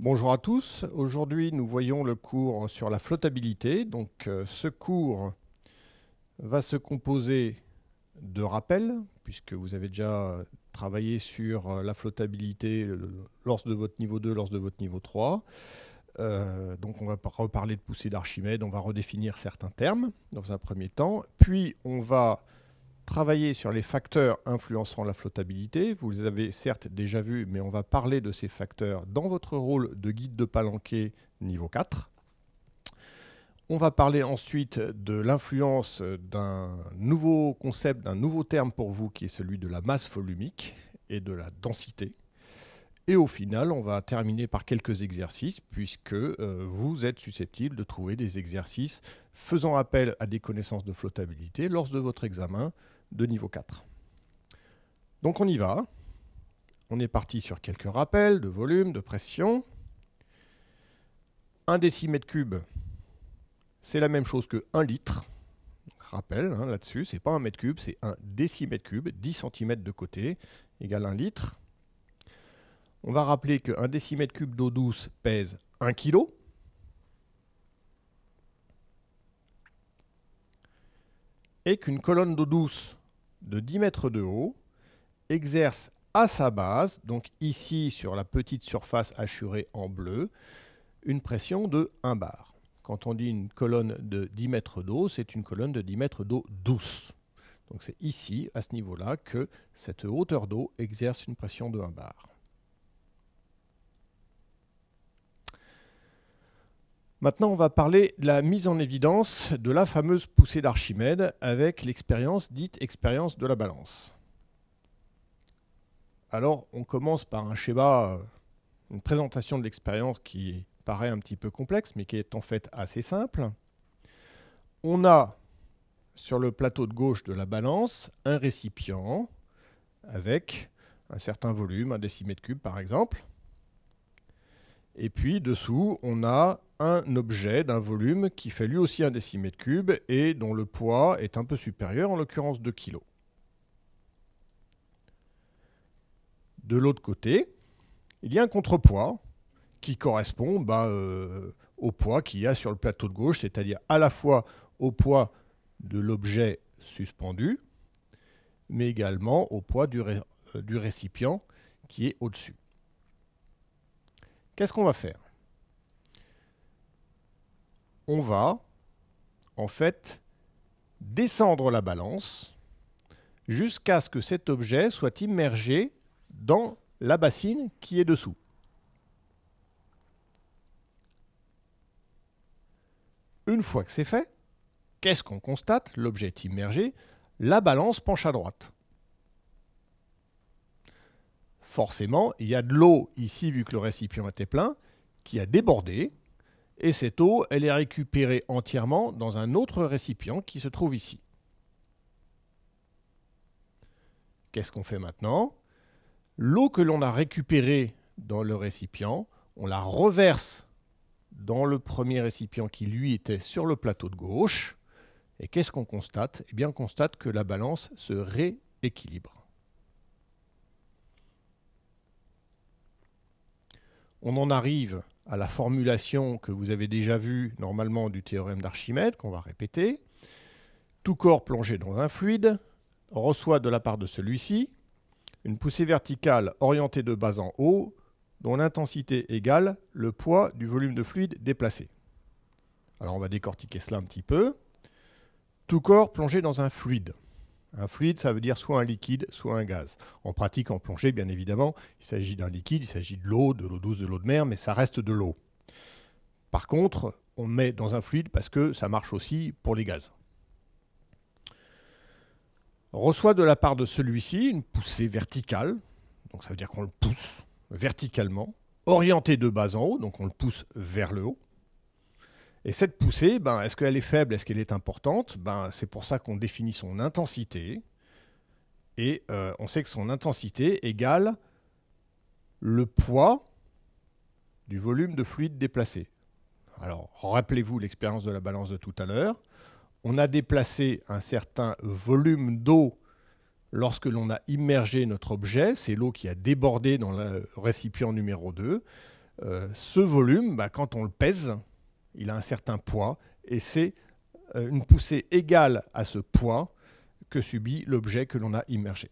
Bonjour à tous. Aujourd'hui, nous voyons le cours sur la flottabilité. Donc, euh, ce cours va se composer de rappels, puisque vous avez déjà euh, travaillé sur euh, la flottabilité lors de votre niveau 2, lors de votre niveau 3. donc, on va reparler de poussée d'Archimède, on va redéfinir certains termes dans un premier temps. Puis, on va travailler sur les facteurs influençant la flottabilité. Vous les avez certes déjà vus, mais on va parler de ces facteurs dans votre rôle de guide de palanquée niveau 4. On va parler ensuite de l'influence d'un nouveau concept, d'un nouveau terme pour vous qui est celui de la masse volumique et de la densité. Et au final, on va terminer par quelques exercices, puisque euh, vous êtes susceptible de trouver des exercices faisant appel à des connaissances de flottabilité lors de votre examen de niveau 4. Donc on y va. On est parti sur quelques rappels de volume, de pression. 1 décimètre cube, c'est la même chose que 1 litre. Rappel hein, là-dessus, ce n'est pas un mètre cube, c'est un décimètre cube, 10 cm de côté, égale 1 litre. On va rappeler qu'un décimètre cube d'eau douce pèse 1 kg. Et qu'une colonne d'eau douce de 10 mètres de haut exerce à sa base, donc ici sur la petite surface hachurée en bleu, une pression de 1 bar. Quand on dit une colonne de 10 mètres d'eau, c'est une colonne de 10 mètres d'eau douce. Donc c'est ici, à ce niveau-là, que cette hauteur d'eau exerce une pression de 1 bar. Maintenant, on va parler de la mise en évidence de la fameuse poussée d'Archimède avec l'expérience dite expérience de la balance. Alors, on commence par un schéma, euh, une présentation de l'expérience qui paraît un petit peu complexe, mais qui est en fait assez simple. On a sur le plateau de gauche de la balance un récipient avec un certain volume, un décimètre cube par exemple. Et puis dessous, on a un objet d'un volume qui fait lui aussi un décimètre cube et dont le poids est un peu supérieur, en l'occurrence 2 kg. De l'autre côté, il y a un contrepoids qui correspond bah, euh, au poids qu'il y a sur le plateau de gauche, c'est-à-dire à la fois au poids de l'objet suspendu, mais également au poids du euh, récipient qui est au-dessus. Qu'est-ce qu'on va faire on va en fait descendre la balance jusqu'à ce que cet objet soit immergé dans la bassine qui est dessous. Une fois que c'est fait, qu'est-ce qu'on constate L'objet est immergé, la balance penche à droite. Forcément, il y a de l'eau ici, vu que le récipient était plein, qui a débordé et cette eau, elle est récupérée entièrement dans un autre récipient qui se trouve ici. Qu'est-ce qu'on fait maintenant L'eau que l'on a récupérée dans le récipient, on la reverse dans le premier récipient qui lui était sur le plateau de gauche. Et qu'est-ce qu'on constate Eh bien, on constate que la balance se rééquilibre. On en arrive à la formulation que vous avez déjà vue normalement du théorème d'Archimède, qu'on va répéter. Tout corps plongé dans un fluide reçoit de la part de celui-ci une poussée verticale orientée de bas en haut dont l'intensité égale le poids du volume de fluide déplacé. Alors on va décortiquer cela un petit peu. Tout corps plongé dans un fluide. Un fluide, ça veut dire soit un liquide, soit un gaz. En pratique, en plongée, bien évidemment, il s'agit d'un liquide, il s'agit de l'eau, de l'eau douce, de l'eau de mer, mais ça reste de l'eau. Par contre, on met dans un fluide parce que ça marche aussi pour les gaz. On reçoit de la part de celui-ci une poussée verticale, donc ça veut dire qu'on le pousse verticalement, orienté de bas en haut, donc on le pousse vers le haut. Et cette poussée, ben, est-ce qu'elle est faible, est-ce qu'elle est importante ben, C'est pour ça qu'on définit son intensité. Et euh, on sait que son intensité égale le poids du volume de fluide déplacé. Alors, rappelez-vous l'expérience de la balance de tout à l'heure. On a déplacé un certain volume d'eau lorsque l'on a immergé notre objet. C'est l'eau qui a débordé dans le récipient numéro 2. Euh, ce volume, ben, quand on le pèse, il a un certain poids, et c'est euh, une poussée égale à ce poids que subit l'objet que l'on a immergé.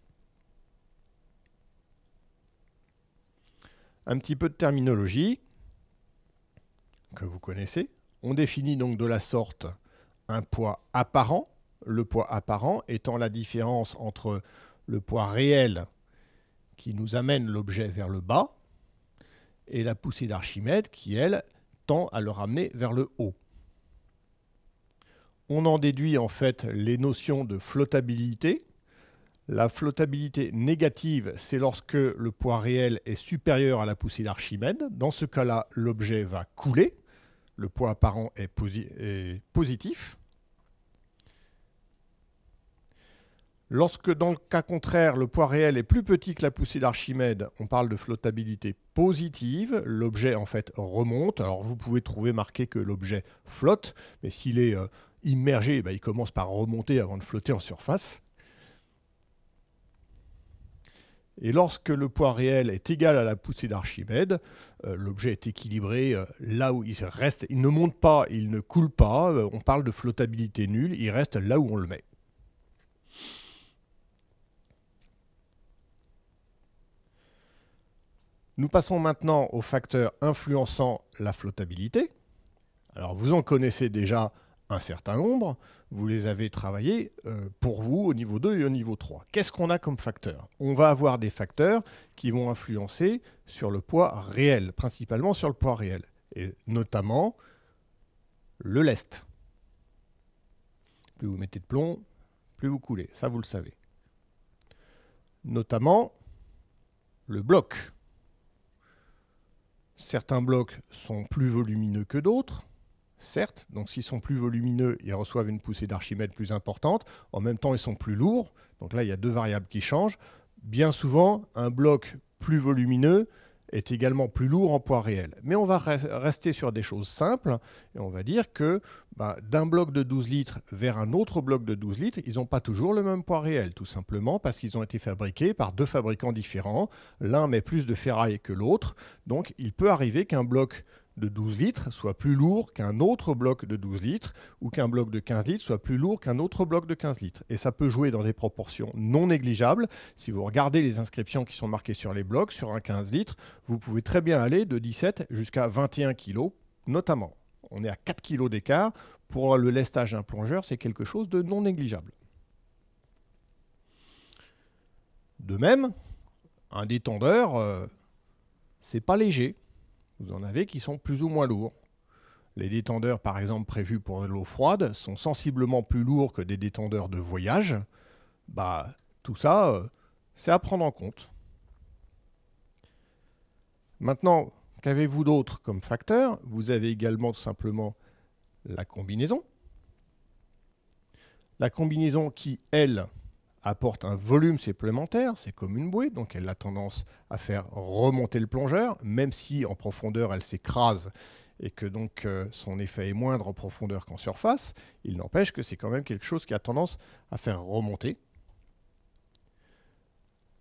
Un petit peu de terminologie que vous connaissez. On définit donc de la sorte un poids apparent, le poids apparent étant la différence entre le poids réel qui nous amène l'objet vers le bas et la poussée d'Archimède qui, elle, tend à le ramener vers le haut. On en déduit en fait les notions de flottabilité. La flottabilité négative, c'est lorsque le poids réel est supérieur à la poussée d'Archimède. Dans ce cas-là, l'objet va couler. Le poids apparent est positif. Lorsque dans le cas contraire, le poids réel est plus petit que la poussée d'Archimède, on parle de flottabilité positive, l'objet en fait remonte. Alors vous pouvez trouver marqué que l'objet flotte, mais s'il est euh, immergé, eh ben, il commence par remonter avant de flotter en surface. Et lorsque le poids réel est égal à la poussée d'Archimède, euh, l'objet est équilibré euh, là où il reste, il ne monte pas, il ne coule pas, on parle de flottabilité nulle, il reste là où on le met. Nous passons maintenant aux facteurs influençant la flottabilité. Alors vous en connaissez déjà un certain nombre, vous les avez travaillés euh, pour vous au niveau 2 et au niveau 3. Qu'est-ce qu'on a comme facteur On va avoir des facteurs qui vont influencer sur le poids réel, principalement sur le poids réel, et notamment le lest. Plus vous mettez de plomb, plus vous coulez, ça vous le savez. Notamment le bloc. Certains blocs sont plus volumineux que d'autres, certes. Donc s'ils sont plus volumineux, ils reçoivent une poussée d'Archimède plus importante. En même temps, ils sont plus lourds. Donc là, il y a deux variables qui changent. Bien souvent, un bloc plus volumineux est également plus lourd en poids réel. Mais on va rester sur des choses simples et on va dire que bah, d'un bloc de 12 litres vers un autre bloc de 12 litres, ils n'ont pas toujours le même poids réel, tout simplement parce qu'ils ont été fabriqués par deux fabricants différents. L'un met plus de ferraille que l'autre, donc il peut arriver qu'un bloc de 12 litres soit plus lourd qu'un autre bloc de 12 litres ou qu'un bloc de 15 litres soit plus lourd qu'un autre bloc de 15 litres. Et ça peut jouer dans des proportions non négligeables. Si vous regardez les inscriptions qui sont marquées sur les blocs, sur un 15 litres, vous pouvez très bien aller de 17 jusqu'à 21 kg, notamment. On est à 4 kg d'écart. Pour le lestage d'un plongeur, c'est quelque chose de non négligeable. De même, un détendeur, euh, c'est pas léger. Vous en avez qui sont plus ou moins lourds. Les détendeurs, par exemple, prévus pour l'eau froide, sont sensiblement plus lourds que des détendeurs de voyage. Bah, tout ça, euh, c'est à prendre en compte. Maintenant, qu'avez-vous d'autre comme facteur Vous avez également tout simplement la combinaison. La combinaison qui, elle, apporte un volume supplémentaire, c'est comme une bouée, donc elle a tendance à faire remonter le plongeur, même si en profondeur elle s'écrase et que donc euh, son effet est moindre en profondeur qu'en surface, il n'empêche que c'est quand même quelque chose qui a tendance à faire remonter.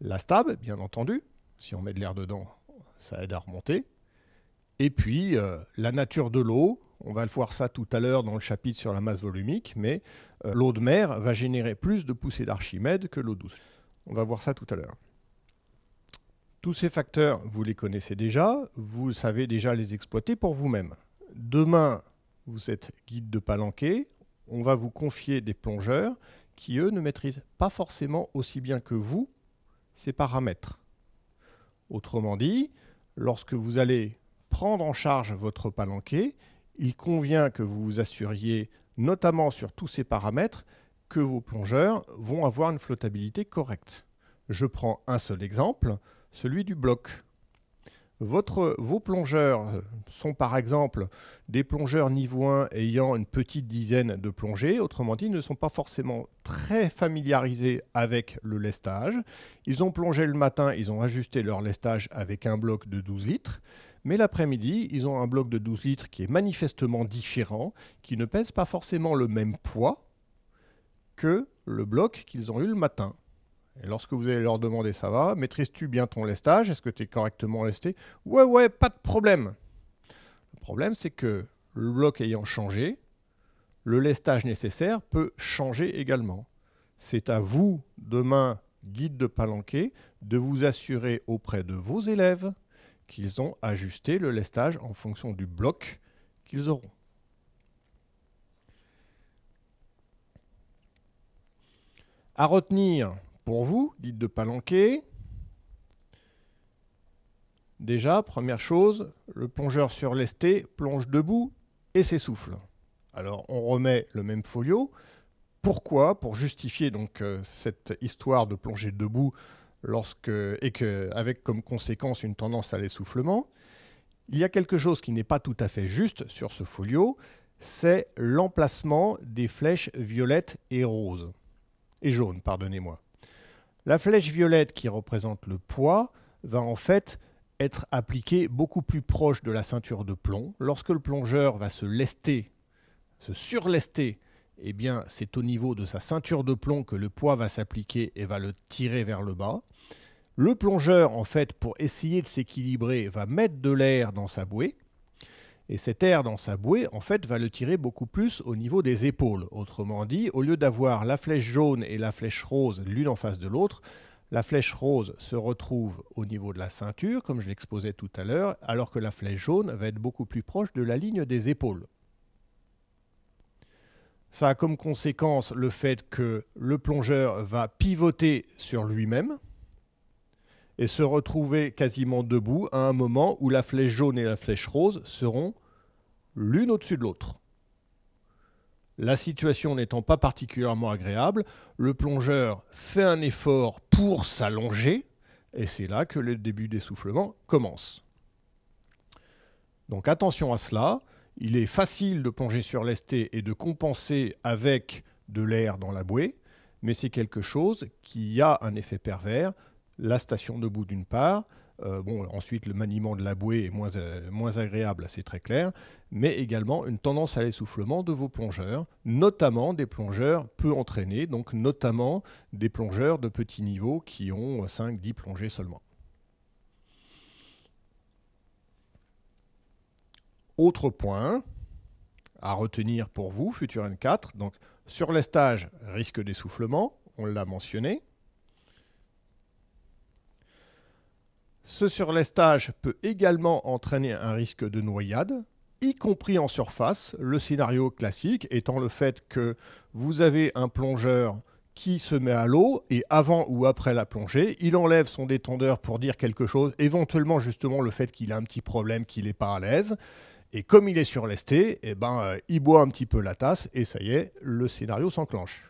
La stab, bien entendu, si on met de l'air dedans, ça aide à remonter. Et puis euh, la nature de l'eau, on va le voir ça tout à l'heure dans le chapitre sur la masse volumique, mais euh, l'eau de mer va générer plus de poussées d'Archimède que l'eau douce. On va voir ça tout à l'heure. Tous ces facteurs, vous les connaissez déjà, vous savez déjà les exploiter pour vous-même. Demain, vous êtes guide de palanquée, on va vous confier des plongeurs qui, eux, ne maîtrisent pas forcément aussi bien que vous ces paramètres. Autrement dit, lorsque vous allez prendre en charge votre palanquée, il convient que vous vous assuriez, notamment sur tous ces paramètres, que vos plongeurs vont avoir une flottabilité correcte. Je prends un seul exemple, celui du bloc. vos plongeurs euh, sont par exemple des plongeurs niveau 1 ayant une petite dizaine de plongées, autrement dit, ils ne sont pas forcément très familiarisés avec le lestage. Ils ont plongé le matin, ils ont ajusté leur lestage avec un bloc de 12 litres. Mais l'après-midi, ils ont un bloc de 12 litres qui est manifestement différent, qui ne pèse pas forcément le même poids que le bloc qu'ils ont eu le matin. Et lorsque vous allez leur demander ça va, maîtrises-tu bien ton lestage Est-ce que tu es correctement lesté Ouais, ouais, pas de problème. Le problème, c'est que le bloc ayant changé, le lestage nécessaire peut changer également. C'est à vous, demain, guide de palanquet, de vous assurer auprès de vos élèves qu'ils ont ajusté le lestage en fonction du bloc qu'ils auront. À retenir pour vous, dites de palanquer, déjà, première chose, le plongeur sur lesté plonge debout et s'essouffle. Alors on remet le même folio. Pourquoi Pour justifier donc euh, cette histoire de plonger debout et que, avec comme conséquence une tendance à l'essoufflement, il y a quelque chose qui n'est pas tout à fait juste sur ce folio, c'est l'emplacement des flèches violettes et roses. Et jaunes, pardonnez-moi. La flèche violette qui représente le poids va en fait être appliquée beaucoup plus proche de la ceinture de plomb. Lorsque le plongeur va se lester, se surlester eh bien, c'est au niveau de sa ceinture de plomb que le poids va s'appliquer et va le tirer vers le bas. Le plongeur, en fait, pour essayer de s'équilibrer, va mettre de l'air dans sa bouée. Et cet air dans sa bouée, en fait, va le tirer beaucoup plus au niveau des épaules. Autrement dit, au lieu d'avoir la flèche jaune et la flèche rose l'une en face de l'autre, la flèche rose se retrouve au niveau de la ceinture, comme je l'exposais tout à l'heure, alors que la flèche jaune va être beaucoup plus proche de la ligne des épaules. Ça a comme conséquence le fait que le plongeur va pivoter sur lui-même et se retrouver quasiment debout à un moment où la flèche jaune et la flèche rose seront l'une au-dessus de l'autre. La situation n'étant pas particulièrement agréable, le plongeur fait un effort pour s'allonger, et c'est là que le début d'essoufflement commence. Donc attention à cela, il est facile de plonger sur l'esté et de compenser avec de l'air dans la bouée, mais c'est quelque chose qui a un effet pervers. La station debout d'une part, euh, ensuite le maniement de la bouée est moins, euh, moins agréable, c'est très clair, mais également une tendance à l'essoufflement de vos plongeurs, notamment des plongeurs peu entraînés, donc notamment des plongeurs de petit niveau qui ont 5-10 plongées seulement. Autre point à retenir pour vous, Futur N4, donc sur les stages, risque d'essoufflement, on l'a mentionné. Ce sur surlestage peut également entraîner un risque de noyade, y compris en surface, le scénario classique étant le fait que vous avez un plongeur qui se met à l'eau et avant ou après la plongée, il enlève son détendeur pour dire quelque chose, éventuellement justement le fait qu'il a un petit problème, qu'il n'est pas à l'aise. Et comme il est surlesté, eh ben, euh, il boit un petit peu la tasse et ça y est, le scénario s'enclenche.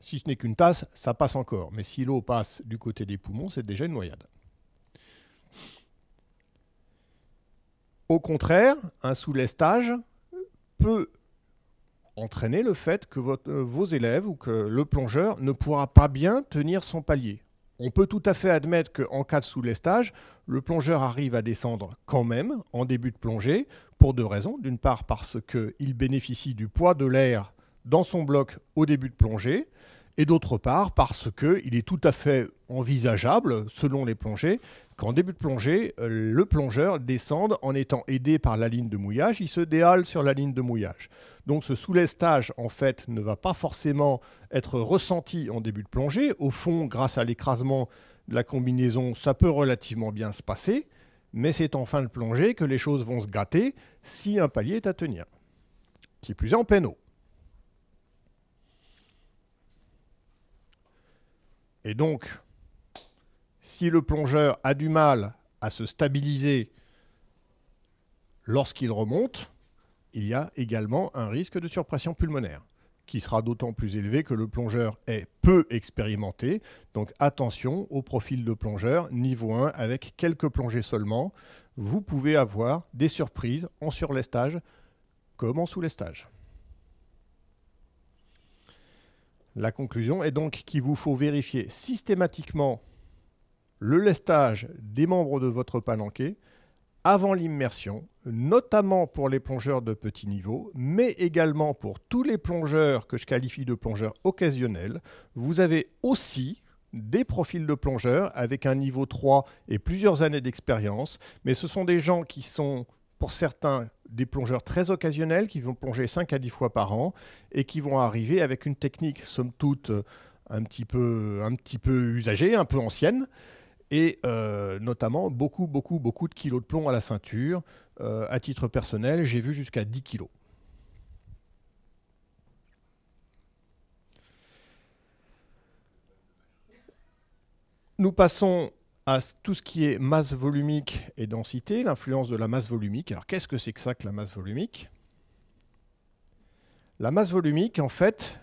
Si ce n'est qu'une tasse, ça passe encore. Mais si l'eau passe du côté des poumons, c'est déjà une noyade. Au contraire, un sous-lestage peut entraîner le fait que euh, vos élèves ou que le plongeur ne pourra pas bien tenir son palier. On peut tout à fait admettre qu'en cas de sous-lestage, le plongeur arrive à descendre quand même en début de plongée pour deux raisons. D'une part parce qu'il bénéficie du poids de l'air dans son bloc au début de plongée et d'autre part parce qu'il est tout à fait envisageable, selon les plongées, qu'en début de plongée, euh, le plongeur descende en étant aidé par la ligne de mouillage, il se déhale sur la ligne de mouillage. Donc ce soulestage, en fait, ne va pas forcément être ressenti en début de plongée. Au fond, grâce à l'écrasement de la combinaison, ça peut relativement bien se passer, mais c'est en fin de plongée que les choses vont se gâter si un palier est à tenir, qui plus est en peine eau. Et donc, si le plongeur a du mal à se stabiliser lorsqu'il remonte, il y a également un risque de surpression pulmonaire, qui sera d'autant plus élevé que le plongeur est peu expérimenté. Donc attention au profil de plongeur niveau 1 avec quelques plongées seulement. Vous pouvez avoir des surprises en surlestage comme en sous stages. La conclusion est donc qu'il vous faut vérifier systématiquement le lestage des membres de votre pananqué avant l'immersion, notamment pour les plongeurs de petit niveau, mais également pour tous les plongeurs que je qualifie de plongeurs occasionnels. Vous avez aussi des profils de plongeurs avec un niveau 3 et plusieurs années d'expérience, mais ce sont des gens qui sont pour certains des plongeurs très occasionnels qui vont plonger 5 à 10 fois par an et qui vont arriver avec une technique somme toute euh, un petit peu, un petit peu usagée, un peu ancienne, et euh, notamment beaucoup, beaucoup, beaucoup de kilos de plomb à la ceinture. Euh, à titre personnel, j'ai vu jusqu'à 10 kilos. Nous passons à tout ce qui est masse volumique et densité, l'influence de la masse volumique. Alors qu'est-ce que c'est que ça que la masse volumique La masse volumique, en fait,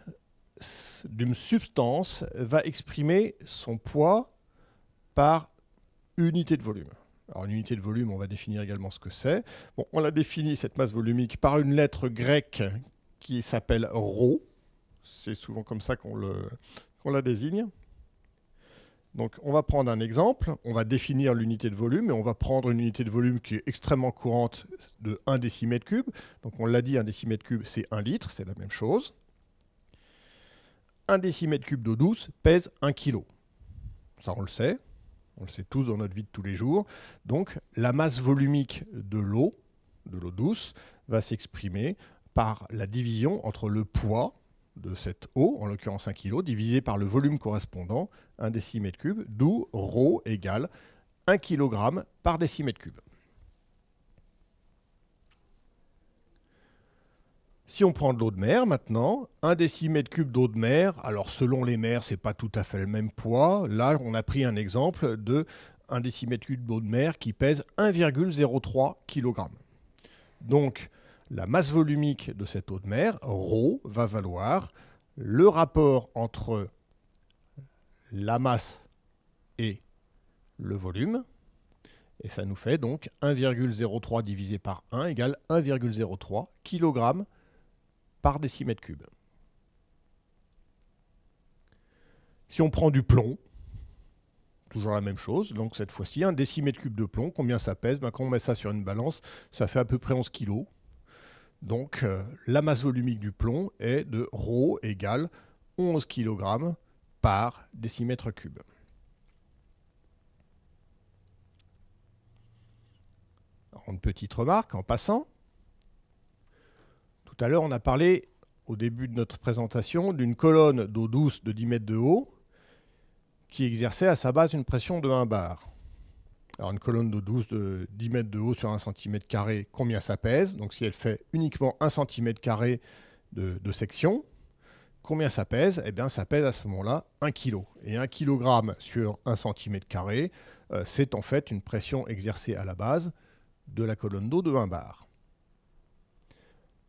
d'une substance va exprimer son poids par unité de volume. Alors une unité de volume, on va définir également ce que c'est. Bon, on la défini cette masse volumique par une lettre grecque qui s'appelle ρ. C'est souvent comme ça qu'on la désigne. Donc on va prendre un exemple, on va définir l'unité de volume et on va prendre une unité de volume qui est extrêmement courante de 1 décimètre cube. Donc on l'a dit, 1 décimètre cube c'est 1 litre, c'est la même chose. 1 décimètre cube d'eau douce pèse 1 kg. Ça on le sait, on le sait tous dans notre vie de tous les jours. Donc la masse volumique de l'eau, de l'eau douce, va s'exprimer par la division entre le poids, de cette eau, en l'occurrence 1 kg, divisé par le volume correspondant, 1 décimètre cube, d'où ρ égale 1 kg par décimètre cube. Si on prend de l'eau de mer maintenant, 1 décimètre cube d'eau de mer, alors selon les mers, c'est pas tout à fait le même poids. Là, on a pris un exemple de 1 décimètre cube d'eau de mer qui pèse 1,03 kg. Donc, la masse volumique de cette eau de mer, ρ, va valoir le rapport entre la masse et le volume. Et ça nous fait donc 1,03 divisé par 1 égale 1,03 kg par décimètre cube. Si on prend du plomb, toujours la même chose, donc cette fois-ci, un décimètre cube de plomb, combien ça pèse ben, Quand on met ça sur une balance, ça fait à peu près 11 kg. Donc euh, la masse volumique du plomb est de ρ égale 11 kg par décimètre cube. une petite remarque en passant. Tout à l'heure, on a parlé au début de notre présentation d'une colonne d'eau douce de 10 mètres de haut qui exerçait à sa base une pression de 1 bar. Alors une colonne d'eau douce de 10 mètres de haut sur 1 cm, combien ça pèse Donc si elle fait uniquement 1 cm de, de section, combien ça pèse Eh bien ça pèse à ce moment-là 1 kg. Et 1 kg sur 1 cm, euh, c'est en fait une pression exercée à la base de la colonne d'eau de 1 bar.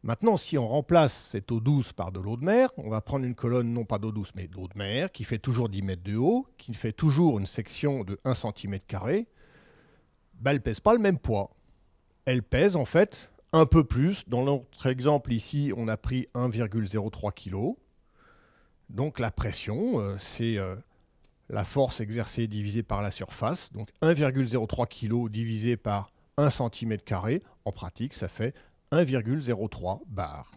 Maintenant, si on remplace cette eau douce par de l'eau de mer, on va prendre une colonne non pas d'eau douce mais d'eau de mer qui fait toujours 10 mètres de haut, qui fait toujours une section de 1 cm bah, elle pèse pas le même poids. Elle pèse en fait un peu plus. Dans notre exemple ici, on a pris 1,03 kg. Donc la pression, euh, c'est euh, la force exercée divisée par la surface. Donc 1,03 kg divisé par 1 cm2, en pratique, ça fait 1,03 bar.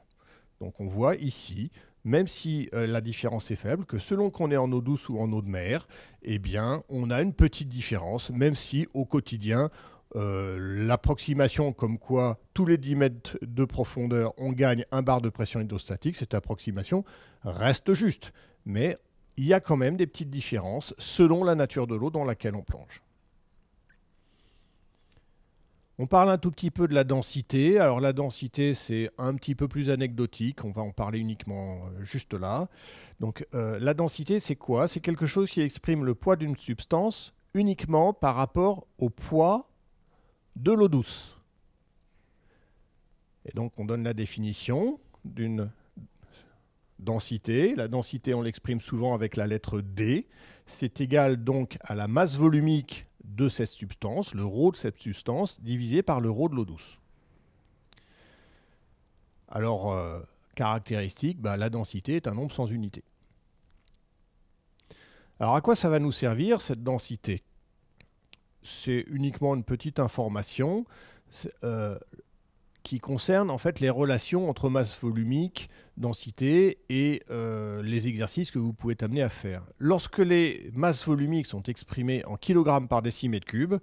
Donc on voit ici même si euh, la différence est faible, que selon qu'on est en eau douce ou en eau de mer, eh bien, on a une petite différence, même si au quotidien, euh, l'approximation comme quoi tous les 10 mètres de profondeur, on gagne un bar de pression hydrostatique, cette approximation reste juste. Mais il y a quand même des petites différences selon la nature de l'eau dans laquelle on plonge. On parle un tout petit peu de la densité. Alors la densité, c'est un petit peu plus anecdotique. On va en parler uniquement euh, juste là. Donc euh, la densité, c'est quoi C'est quelque chose qui exprime le poids d'une substance uniquement par rapport au poids de l'eau douce. Et donc on donne la définition d'une densité. La densité, on l'exprime souvent avec la lettre D. C'est égal donc à la masse volumique de cette substance, le rho de cette substance, divisé par le rho de l'eau douce. Alors, euh, caractéristique, bah, la densité est un nombre sans unité. Alors à quoi ça va nous servir cette densité C'est uniquement une petite information. Euh, qui concerne en fait les relations entre masse volumique, densité et euh, les exercices que vous pouvez amener à faire. Lorsque les masses volumiques sont exprimées en kilogrammes par décimètre cube,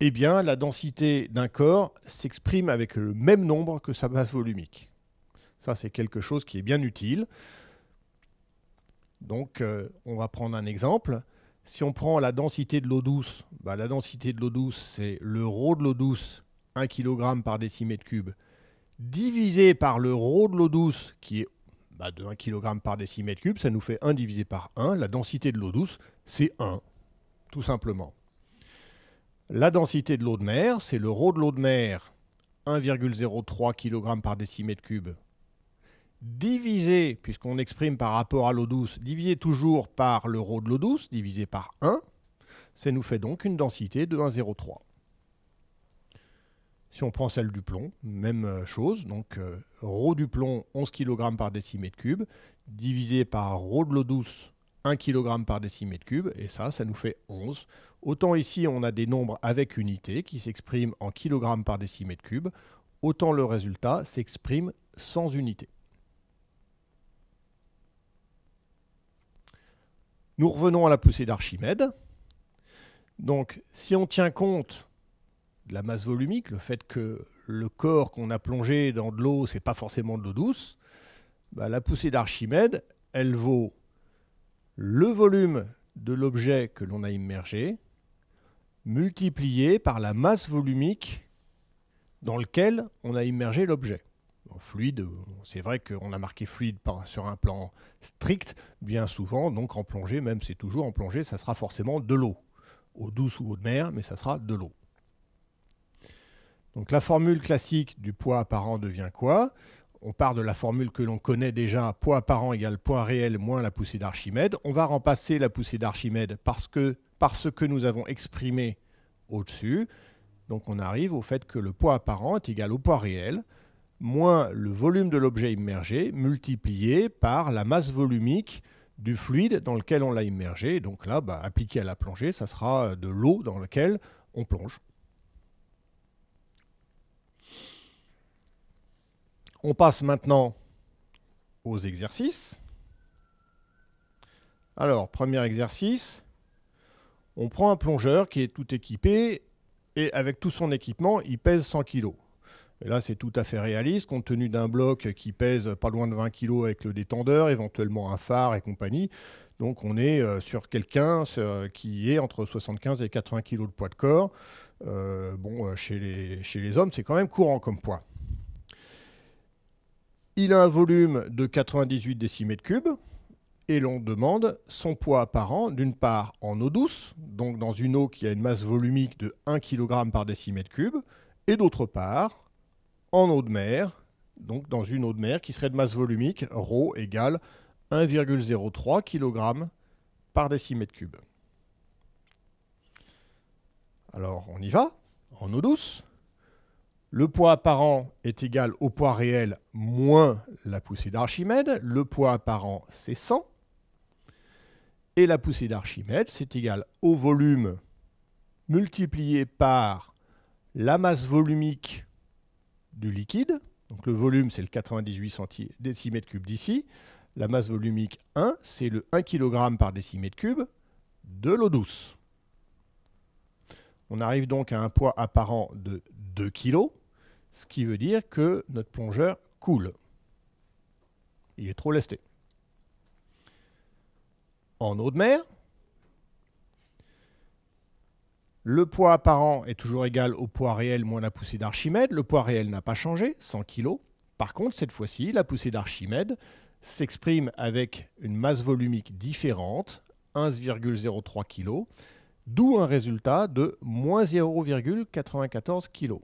eh bien la densité d'un corps s'exprime avec le même nombre que sa masse volumique. Ça c'est quelque chose qui est bien utile. Donc euh, on va prendre un exemple. Si on prend la densité de l'eau douce, bah, la densité de l'eau douce c'est le rho de l'eau douce 1 kg par décimètre cube, divisé par le rho de l'eau douce, qui est bah, de 1 kg par décimètre cube, ça nous fait 1 divisé par 1. La densité de l'eau douce, c'est 1, tout simplement. La densité de l'eau de mer, c'est le rho de l'eau de mer, 1,03 kg par décimètre cube, divisé, puisqu'on exprime par rapport à l'eau douce, divisé toujours par le rho de l'eau douce, divisé par 1, ça nous fait donc une densité de 1,03. Si on prend celle du plomb, même euh, chose. Donc, ρ euh, du plomb, 11 kg par décimètre cube, divisé par Rho de l'eau douce, 1 kg par décimètre cube, et ça, ça nous fait 11. Autant ici, on a des nombres avec unité qui s'expriment en kg par décimètre cube, autant le résultat s'exprime sans unité. Nous revenons à la poussée d'Archimède. Donc, si on tient compte de la masse volumique, le fait que le corps qu'on a plongé dans de l'eau, n'est pas forcément de l'eau douce, bah, la poussée d'Archimède, elle vaut le volume de l'objet que l'on a immergé multiplié par la masse volumique dans lequel on a immergé l'objet. En fluide, c'est vrai qu'on a marqué fluide sur un plan strict, bien souvent, donc en plongée, même c'est toujours en plongée, ça sera forcément de l'eau. Eau douce ou eau de mer, mais ça sera de l'eau. Donc la formule classique du poids apparent devient quoi On part de la formule que l'on connaît déjà, poids apparent égale poids réel moins la poussée d'Archimède. On va remplacer la poussée d'Archimède parce que, par ce que nous avons exprimé au-dessus. Donc on arrive au fait que le poids apparent est égal au poids réel moins le volume de l'objet immergé multiplié par la masse volumique du fluide dans lequel on l'a immergé. Donc là, bah, appliqué à la plongée, ça sera de l'eau dans laquelle on plonge. On passe maintenant aux exercices. Alors, premier exercice, on prend un plongeur qui est tout équipé et avec tout son équipement, il pèse 100 kg. Et là, c'est tout à fait réaliste, compte tenu d'un bloc qui pèse pas loin de 20 kg avec le détendeur, éventuellement un phare et compagnie. Donc, on est euh, sur quelqu'un euh, qui est entre 75 et 80 kg de poids de corps. Euh, bon, chez chez les hommes, c'est quand même courant comme poids. Il a un volume de 98 décimètres cubes et l'on demande son poids apparent, d'une part en eau douce, donc dans une eau qui a une masse volumique de 1 kg par décimètre cube, et d'autre part en eau de mer, donc dans une eau de mer qui serait de masse volumique, ρ égale 1,03 kg par décimètre cube. Alors on y va, en eau douce. Le poids apparent est égal au poids réel moins la poussée d'Archimède. Le poids apparent, c'est 100. Et la poussée d'Archimède, c'est égal au volume multiplié par la masse volumique du liquide. Donc le volume, c'est le 98 cm cubes d'ici. La masse volumique 1, c'est le 1 kg par décimètre cube de l'eau douce. On arrive donc à un poids apparent de 2 kg ce qui veut dire que notre plongeur coule. Il est trop lesté. En eau de mer, le poids apparent est toujours égal au poids réel moins la poussée d'Archimède. Le poids réel n'a pas changé, 100 kg. Par contre, cette fois-ci, la poussée d'Archimède s'exprime avec une masse volumique différente, 11,03 kg, d'où un résultat de moins 0,94 kg.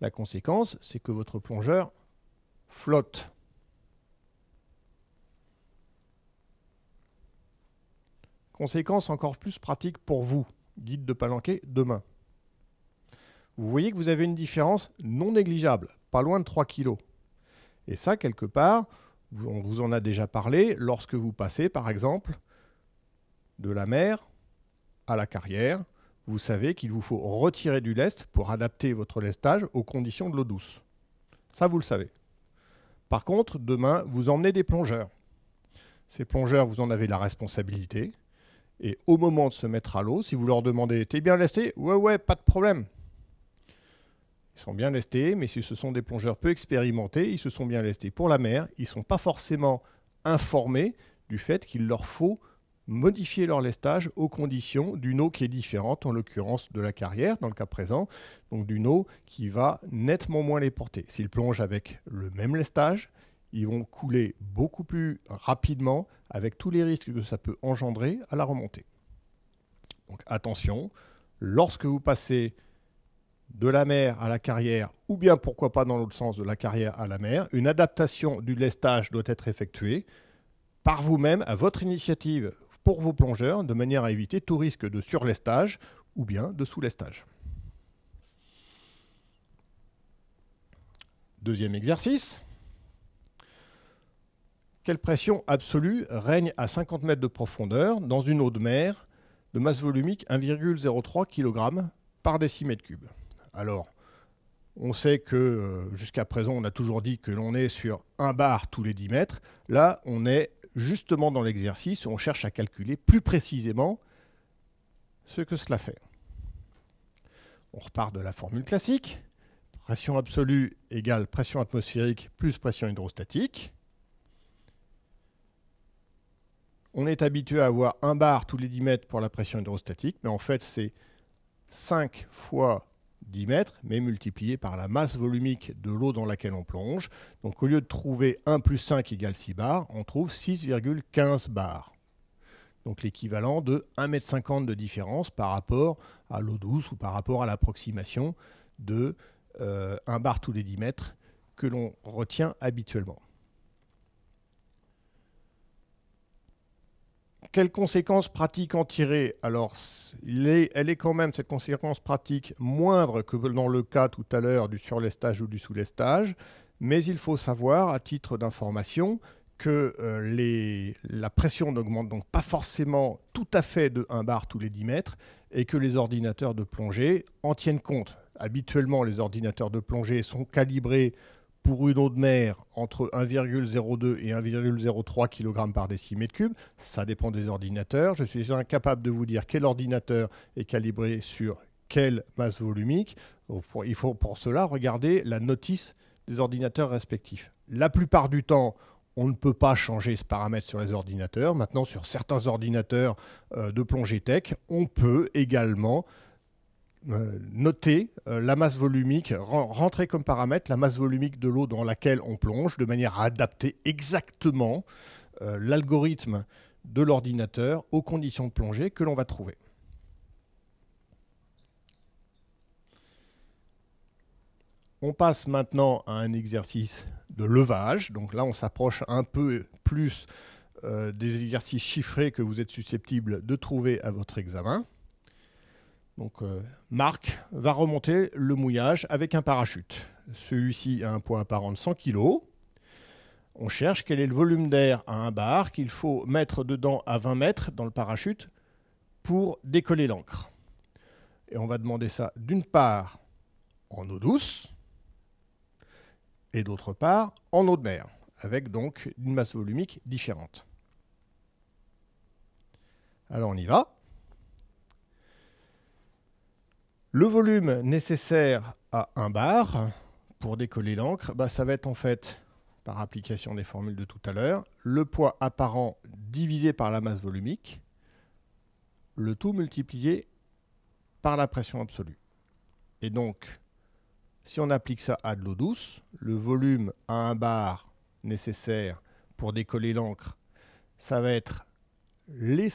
La conséquence, c'est que votre plongeur flotte. Conséquence encore plus pratique pour vous, guide de palanquée demain. Vous voyez que vous avez une différence non négligeable, pas loin de 3 kg. Et ça, quelque part, on vous en a déjà parlé, lorsque vous passez, par exemple, de la mer à la carrière, vous savez qu'il vous faut retirer du lest pour adapter votre lestage aux conditions de l'eau douce. Ça, vous le savez. Par contre, demain, vous emmenez des plongeurs. Ces plongeurs, vous en avez la responsabilité. Et au moment de se mettre à l'eau, si vous leur demandez T'es bien lesté Ouais, ouais, pas de problème. Ils sont bien lestés, mais si ce sont des plongeurs peu expérimentés, ils se sont bien lestés pour la mer. Ils ne sont pas forcément informés du fait qu'il leur faut modifier leur lestage aux conditions d'une eau qui est différente, en l'occurrence de la carrière, dans le cas présent, donc d'une eau qui va nettement moins les porter. S'ils plongent avec le même lestage, ils vont couler beaucoup plus rapidement avec tous les risques que ça peut engendrer à la remontée. Donc attention, lorsque vous passez de la mer à la carrière, ou bien pourquoi pas dans l'autre sens de la carrière à la mer, une adaptation du lestage doit être effectuée par vous-même, à votre initiative pour vos plongeurs de manière à éviter tout risque de surlestage ou bien de sous-lestage. Deuxième exercice. Quelle pression absolue règne à 50 mètres de profondeur dans une eau de mer de masse volumique 1,03 kg par décimètre cube Alors, on sait que euh, jusqu'à présent, on a toujours dit que l'on est sur 1 bar tous les 10 mètres. Là, on est justement dans l'exercice, on cherche à calculer plus précisément ce que cela fait. On repart de la formule classique. Pression absolue égale pression atmosphérique plus pression hydrostatique. On est habitué à avoir 1 bar tous les 10 mètres pour la pression hydrostatique, mais en fait c'est 5 fois 10 mètres, mais multiplié par la masse volumique de l'eau dans laquelle on plonge. Donc au lieu de trouver 1 plus 5 égale 6 bars, on trouve 6,15 bars. Donc l'équivalent de 1,50 m de différence par rapport à l'eau douce ou par rapport à l'approximation de 1 euh, bar tous les 10 mètres que l'on retient habituellement. Quelles conséquences pratiques en tirer Alors, elle est quand même, cette conséquence pratique, moindre que dans le cas tout à l'heure du surlestage ou du sous souslestage. mais il faut savoir, à titre d'information, que euh, la pression n'augmente donc pas forcément tout à fait de 1 bar tous les 10 mètres et que les ordinateurs de plongée en tiennent compte. Habituellement, les ordinateurs de plongée sont calibrés pour une eau de mer entre 1,02 et 1,03 kg par décimètre cube. Ça dépend des ordinateurs. Je suis incapable de vous dire quel ordinateur est calibré sur quelle masse volumique. Il faut pour cela regarder la notice des ordinateurs respectifs. La plupart du temps, on ne peut pas changer ce paramètre sur les ordinateurs. Maintenant, sur certains ordinateurs euh, de plongée tech, on peut également euh, noter euh, la masse volumique, rentrer comme paramètre la masse volumique de l'eau dans laquelle on plonge, de manière à adapter exactement euh, l'algorithme de l'ordinateur aux conditions de plongée que l'on va trouver. On passe maintenant à un exercice de levage. Donc là, on s'approche un peu plus des exercices chiffrés que vous êtes susceptible de trouver à votre examen. Donc euh, Marc va remonter le mouillage avec un parachute. Celui-ci a un poids apparent de 100 kg. On cherche quel est le volume d'air à un bar qu'il faut mettre dedans à 20 mètres dans le parachute pour décoller l'encre. Et on va demander ça d'une part en eau douce et d'autre part en eau de mer, avec donc une masse volumique différente. Alors on y va. Le volume nécessaire à 1 bar pour décoller l'encre, bah ça va être en fait, par application des formules de tout à l'heure, le poids apparent divisé par la masse volumique, le tout multiplié par la pression absolue. Et donc, si on applique ça à de l'eau douce, le volume à 1 bar nécessaire pour décoller l'encre, ça va être les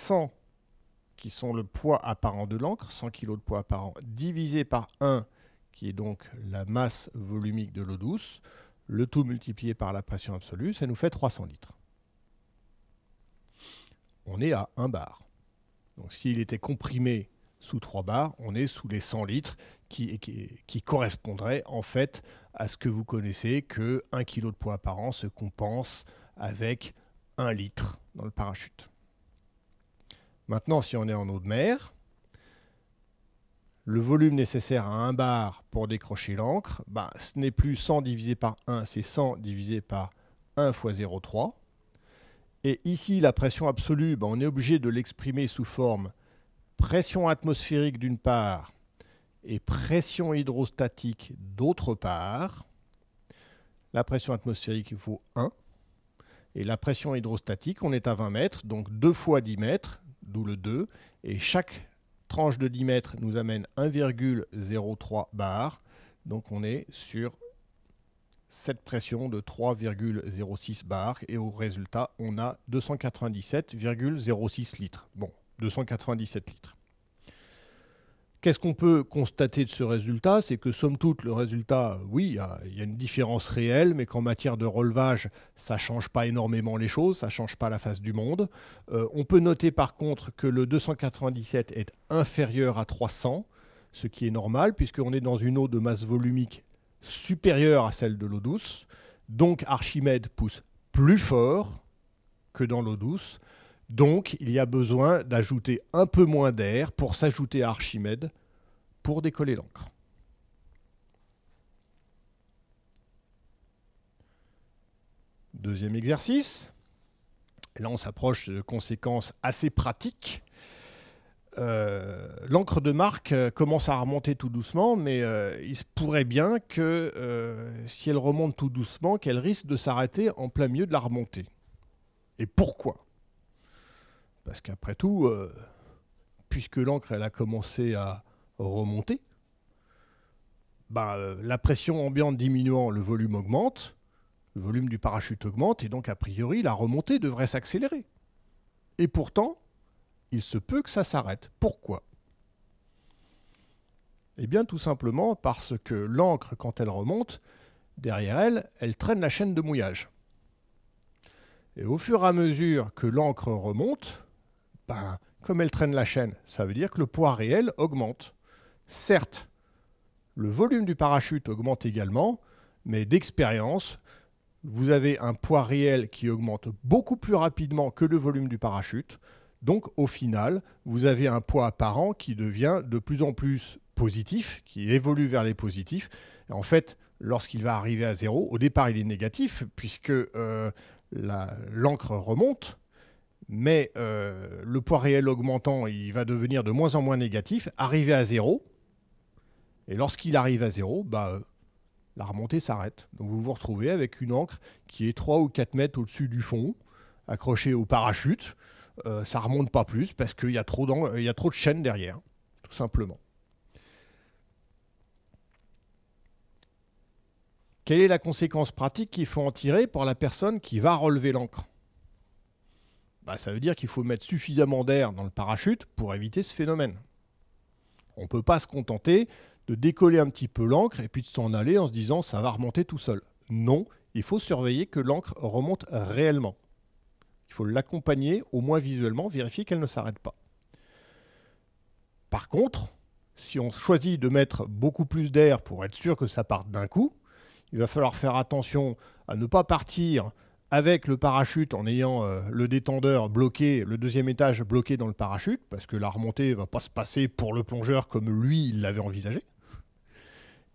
qui sont le poids apparent de l'encre, 100 kg de poids apparent, divisé par 1, qui est donc la masse volumique de l'eau douce, le tout multiplié par la pression absolue, ça nous fait 300 litres. On est à 1 bar. Donc s'il était comprimé sous 3 bars, on est sous les 100 litres qui, qui, correspondrait en fait à ce que vous connaissez que 1 kg de poids apparent se compense avec 1 litre dans le parachute. Maintenant, si on est en eau de mer, le volume nécessaire à 1 bar pour décrocher l'encre, bah, ce n'est plus 100 divisé par 1, c'est 100 divisé par 1 fois 0,3. Et ici, la pression absolue, bah, on est obligé de l'exprimer sous forme pression atmosphérique d'une part et pression hydrostatique d'autre part. La pression atmosphérique vaut 1. Et la pression hydrostatique, on est à 20 mètres, donc 2 fois 10 mètres, d'où le 2, et chaque tranche de 10 mètres nous amène 1,03 bar, donc on est sur cette pression de 3,06 bar, et au résultat on a 297,06 litres. Bon, 297 litres. Qu'est-ce qu'on peut constater de ce résultat C'est que, somme toute, le résultat, oui, il y, a une différence réelle, mais qu'en matière de relevage, ça ne change pas énormément les choses, ça ne change pas la face du monde. Euh, on peut noter par contre que le 297 est inférieur à 300, ce qui est normal, puisqu'on est dans une eau de masse volumique supérieure à celle de l'eau douce. Donc Archimède pousse plus fort que dans l'eau douce. Donc, il y a besoin d'ajouter un peu moins d'air pour s'ajouter à Archimède pour décoller l'encre. Deuxième exercice. Là, on s'approche de conséquences assez pratiques. Euh, l'encre de marque euh, commence à remonter tout doucement, mais euh, il se pourrait bien que si elle remonte tout doucement, qu'elle risque de s'arrêter en plein milieu de la remontée. Et pourquoi parce qu'après tout, euh, puisque l'encre elle a commencé à remonter, bah, euh, la pression ambiante diminuant, le volume augmente, le volume du parachute augmente, et donc a priori la remontée devrait s'accélérer. Et pourtant, il se peut que ça s'arrête. Pourquoi Eh bien tout simplement parce que l'encre, quand elle remonte, derrière elle, elle traîne la chaîne de mouillage. Et au fur et à mesure que l'encre remonte, ben, comme elle traîne la chaîne, ça veut dire que le poids réel augmente. Certes, le volume du parachute augmente également, mais d'expérience, vous avez un poids réel qui augmente beaucoup plus rapidement que le volume du parachute. Donc au final, vous avez un poids apparent qui devient de plus en plus positif, qui évolue vers les positifs. en fait, lorsqu'il va arriver à zéro, au départ il est négatif, puisque euh, l'encre remonte, mais euh, le poids réel augmentant, il va devenir de moins en moins négatif, arriver à zéro. Et lorsqu'il arrive à zéro, bah, euh, la remontée s'arrête. Donc vous vous retrouvez avec une encre qui est 3 ou 4 mètres au-dessus du fond, accrochée au parachute. ça euh, ça remonte pas plus parce qu'il y, a trop y a trop de chaînes derrière, tout simplement. Quelle est la conséquence pratique qu'il faut en tirer pour la personne qui va relever l'encre bah, ça veut dire qu'il faut mettre suffisamment d'air dans le parachute pour éviter ce phénomène. On ne peut pas se contenter de décoller un petit peu l'encre et puis de s'en aller en se disant ça va remonter tout seul. Non, il faut surveiller que l'encre remonte réellement. Il faut l'accompagner, au moins visuellement, vérifier qu'elle ne s'arrête pas. Par contre, si on choisit de mettre beaucoup plus d'air pour être sûr que ça parte d'un coup, il va falloir faire attention à ne pas partir avec le parachute en ayant euh, le détendeur bloqué, le deuxième étage bloqué dans le parachute, parce que la remontée va pas se passer pour le plongeur comme lui l'avait envisagé.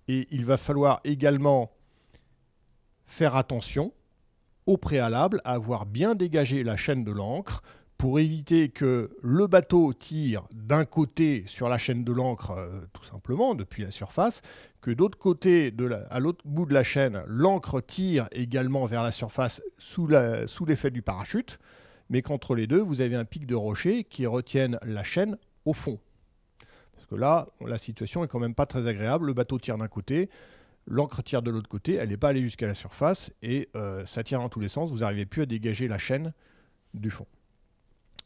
Et il va falloir également faire attention au préalable à avoir bien dégagé la chaîne de l'ancre pour éviter que le bateau tire d'un côté sur la chaîne de l'ancre, euh, tout simplement, depuis la surface, que d'autre côté, à l'autre bout de la chaîne, l'ancre tire également vers la surface sous, l'effet du parachute, mais qu'entre les deux, vous avez un pic de rocher qui retienne la chaîne au fond. Parce que là, la situation est quand même pas très agréable, le bateau tire d'un côté, L'encre tire de l'autre côté, elle n'est pas allée jusqu'à la surface et euh, ça tire dans tous les sens. Vous n'arrivez plus à dégager la chaîne du fond.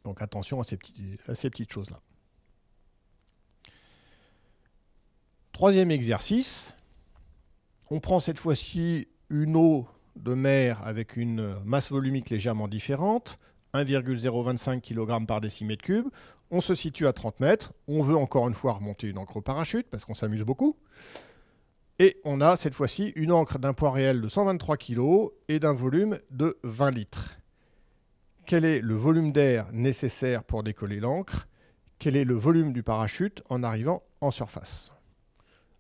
Donc attention à ces, petites choses-là. Troisième exercice, on prend cette fois-ci une eau de mer avec une masse volumique légèrement différente, 1,025 kg par décimètre cube. On se situe à 30 mètres. On veut encore une fois remonter une encre au parachute parce qu'on s'amuse beaucoup. Et on a cette fois-ci une encre d'un poids réel de 123 kg et d'un volume de 20 litres quel est le volume d'air nécessaire pour décoller l'encre quel est le volume du parachute en arrivant en surface.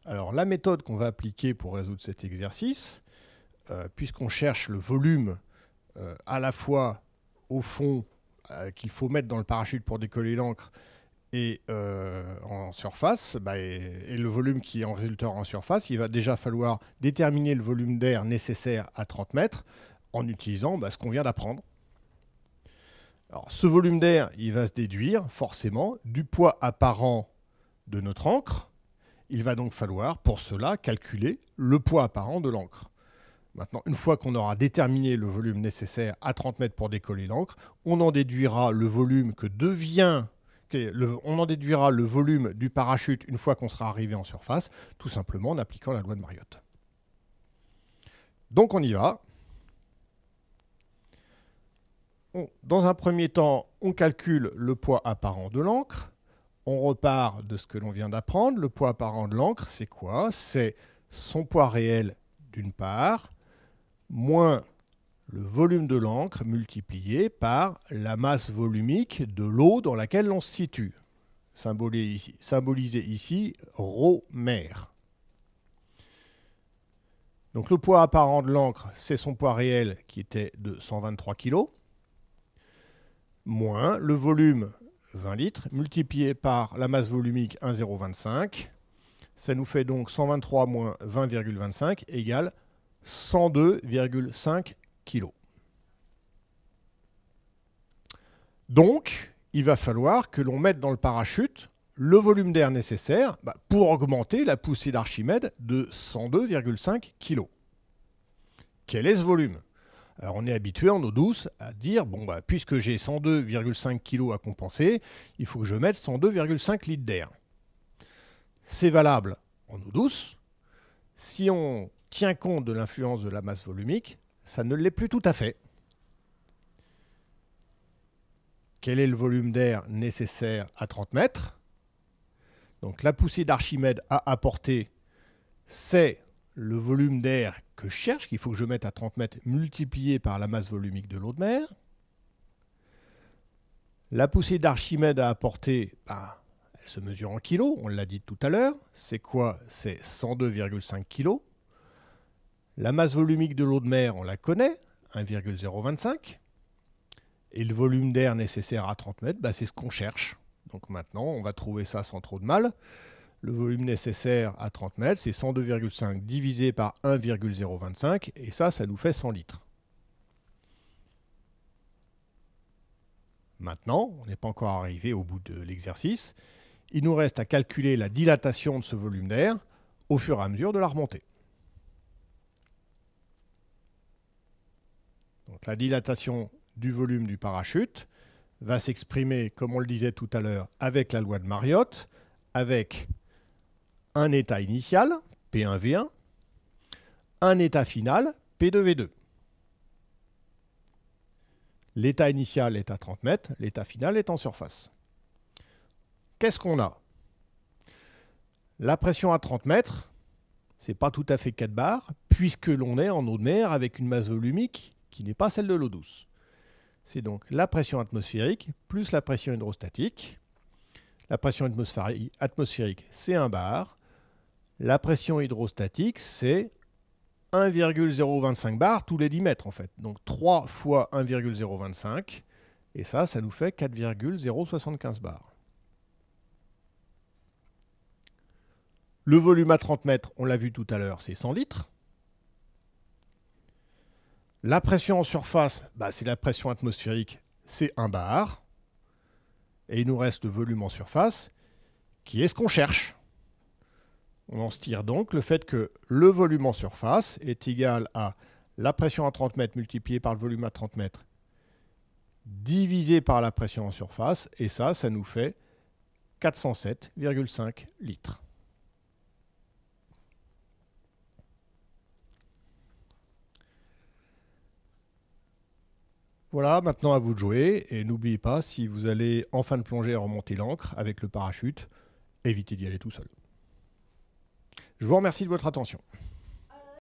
Alors la méthode qu'on va appliquer pour résoudre cet exercice, euh, puisqu'on cherche le volume euh, à la fois au fond euh, qu'il faut mettre dans le parachute pour décoller l'encre et en surface, bah, et, le volume qui en résultera en surface, il va déjà falloir déterminer le volume d'air nécessaire à 30 mètres en utilisant bah, ce qu'on vient d'apprendre ce volume d'air, il va se déduire forcément du poids apparent de notre encre. Il va donc falloir pour cela calculer le poids apparent de l'encre. Maintenant, une fois qu'on aura déterminé le volume nécessaire à 30 mètres pour décoller l'encre, on en déduira le volume que devient on en déduira le volume du parachute une fois qu'on sera arrivé en surface, tout simplement en appliquant la loi de Mariotte. Donc on y va dans un premier temps, on calcule le poids apparent de l'encre. On repart de ce que l'on vient d'apprendre. Le poids apparent de l'encre, c'est quoi C'est son poids réel d'une part, moins le volume de l'encre multiplié par la masse volumique de l'eau dans laquelle l'on se situe, symbolisé ici, symbolisé ici rho mer. Donc le poids apparent de l'encre, c'est son poids réel qui était de 123 kg moins le volume 20 litres multiplié par la masse volumique 1,025. Ça nous fait donc 123 moins 20,25 égale 102,5 kg. Donc, il va falloir que l'on mette dans le parachute le volume d'air nécessaire bah, pour augmenter la poussée d'Archimède de 102,5 kg. Quel est ce volume alors on est habitué en eau douce à dire, bon, bah, puisque j'ai 102,5 kg à compenser, il faut que je mette 102,5 litres d'air. C'est valable en eau douce. Si on tient compte de l'influence de la masse volumique, ça ne l'est plus tout à fait. Quel est le volume d'air nécessaire à 30 mètres donc la poussée d'Archimède à apporter, c'est le volume d'air que je cherche, qu'il faut que je mette à 30 mètres, multiplié par la masse volumique de l'eau de mer. La poussée d'Archimède à apporter, bah, elle se mesure en kilos, on l'a dit tout à l'heure. C'est quoi C'est 102,5 kg. La masse volumique de l'eau de mer, on la connaît, 1,025. Et le volume d'air nécessaire à 30 mètres, bah, c'est ce qu'on cherche. Donc maintenant, on va trouver ça sans trop de mal. Le volume nécessaire à 30 mètres, c'est 102,5 divisé par 1,025, et ça, ça nous fait 100 litres. Maintenant, on n'est pas encore arrivé au bout de l'exercice, il nous reste à calculer la dilatation de ce volume d'air au fur et à mesure de la remontée. Donc la dilatation du volume du parachute va s'exprimer, comme on le disait tout à l'heure, avec la loi de Mariotte, avec un état initial, P1V1, un état final, P2V2. L'état initial est à 30 mètres, l'état final est en surface. Qu'est-ce qu'on a La pression à 30 mètres, c'est pas tout à fait 4 bars, puisque l'on est en eau de mer avec une masse volumique qui n'est pas celle de l'eau douce. C'est donc la pression atmosphérique plus la pression hydrostatique. La pression atmosphérique, c'est 1 bar. La pression hydrostatique, c'est 1,025 bar tous les 10 mètres en fait. Donc 3 fois 1,025, et ça, ça nous fait 4,075 bar. Le volume à 30 mètres, on l'a vu tout à l'heure, c'est 100 litres. La pression en surface, bah, c'est la pression atmosphérique, c'est 1 bar. Et il nous reste le volume en surface, qui est ce qu'on cherche. On en tire donc le fait que le volume en surface est égal à la pression à 30 mètres multipliée par le volume à 30 mètres divisé par la pression en surface, et ça, ça nous fait 407,5 litres. Voilà, maintenant à vous de jouer, et n'oubliez pas, si vous allez en fin de plongée remonter l'ancre avec le parachute, évitez d'y aller tout seul. Je vous remercie de votre attention.